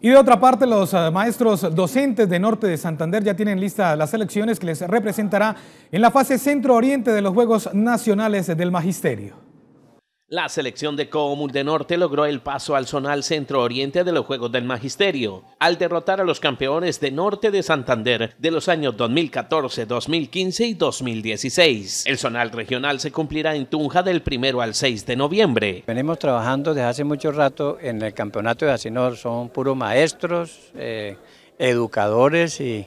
Y de otra parte, los eh, maestros docentes de Norte de Santander ya tienen listas las elecciones que les representará en la fase centro-oriente de los Juegos Nacionales del Magisterio. La selección de Coomul de Norte logró el paso al zonal centro-oriente de los Juegos del Magisterio, al derrotar a los campeones de Norte de Santander de los años 2014, 2015 y 2016. El zonal regional se cumplirá en Tunja del 1 al 6 de noviembre. Venimos trabajando desde hace mucho rato en el campeonato de Asinor, son puros maestros, eh, educadores y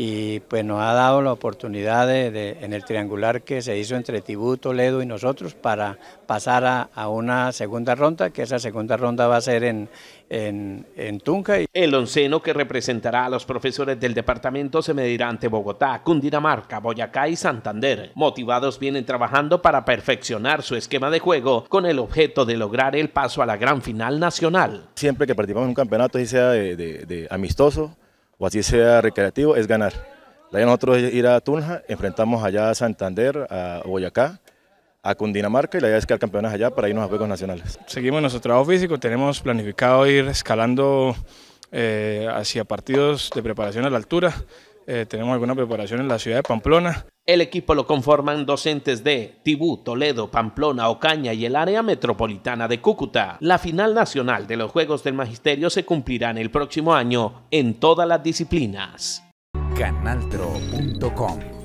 y pues nos ha dado la oportunidad de, en el triangular que se hizo entre Tibú, Toledo y nosotros para pasar a, una segunda ronda, que esa segunda ronda va a ser en, en, Tunca. El onceno que representará a los profesores del departamento se medirá ante Bogotá, Cundinamarca, Boyacá y Santander. Motivados vienen trabajando para perfeccionar su esquema de juego con el objeto de lograr el paso a la gran final nacional. Siempre que participamos en un campeonato, y sea de, de amistoso, o así sea recreativo, es ganar. La idea nosotros es ir a Tunja, enfrentamos allá a Santander, a Boyacá, a Cundinamarca y la idea es que quedar campeones allá para irnos a Juegos Nacionales. Seguimos nuestro trabajo físico, tenemos planificado ir escalando eh, hacia partidos de preparación a la altura, eh, tenemos alguna preparación en la ciudad de Pamplona. El equipo lo conforman docentes de Tibú, Toledo, Pamplona, Ocaña y el área metropolitana de Cúcuta. La final nacional de los Juegos del Magisterio se cumplirá en el próximo año en todas las disciplinas. Canaltro.com